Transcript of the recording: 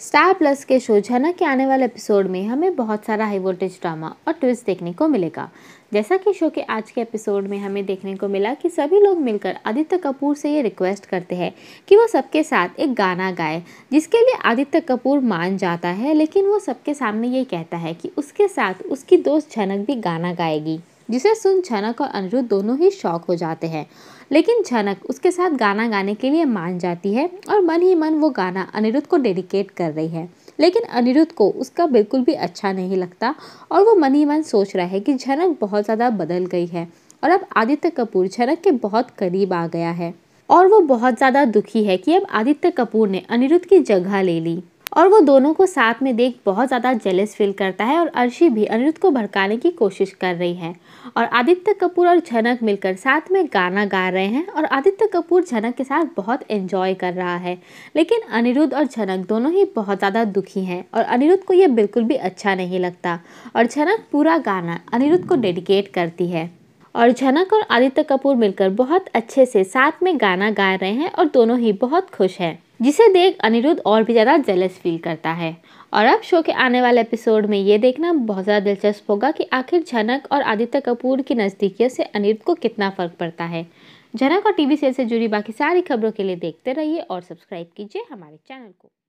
star plus के show झनक के आने वाले एपिसोड में हमें बहुत सारा हाई वोल्टेज ड्रामा और ट्विस्ट देखने को मिलेगा जैसा कि शो के आज के एपिसोड में हमें देखने को मिला कि सभी लोग मिलकर आदित्य कपूर से ये रिक्वेस्ट करते हैं कि वो सबके साथ एक गाना गाए जिसके लिए आदित्य कपूर मान जाता है लेकिन वो सबके सामने ये कहता है कि उसके साथ उसकी दोस्त झनक भी गाना गाएगी जिसे सुन झनक और अनिरुद्ध दोनों ही शौक हो जाते हैं लेकिन झनक उसके साथ गाना गाने के लिए मान जाती है और मन ही मन वो गाना अनिरुद्ध को डेडिकेट कर रही है लेकिन अनिरुद्ध को उसका बिल्कुल भी अच्छा नहीं लगता और वो मन ही मन सोच रहा है कि झनक बहुत ज़्यादा बदल गई है और अब आदित्य कपूर झनक के बहुत करीब आ गया है और वो बहुत ज़्यादा दुखी है कि अब आदित्य कपूर ने अनिरुद्ध की जगह ले ली और वो दोनों को साथ में देख बहुत ज़्यादा जेलस फील करता है और अर्शी भी अनिरुद्ध को भड़काने की कोशिश कर रही है और आदित्य कपूर और झनक मिलकर साथ में गाना गा रहे हैं और आदित्य कपूर झनक के साथ बहुत एंजॉय कर रहा है लेकिन अनिरुद्ध और झनक दोनों ही बहुत ज़्यादा दुखी हैं और अनिरुद्ध को यह बिल्कुल भी अच्छा नहीं लगता और झनक पूरा गाना अनिरुद्ध को डेडिकेट करती है और झनक और आदित्य कपूर मिलकर बहुत अच्छे से साथ में गाना गा रहे हैं और दोनों ही बहुत खुश हैं जिसे देख अनिरुद्ध और भी ज़्यादा जेलस फील करता है और अब शो के आने वाले एपिसोड में ये देखना बहुत ज़्यादा दिलचस्प होगा कि आखिर झनक और आदित्य कपूर की नज़दीकियों से अनिरुद्ध को कितना फ़र्क पड़ता है झनक और टीवी वी से जुड़ी बाकी सारी खबरों के लिए देखते रहिए और सब्सक्राइब कीजिए हमारे चैनल को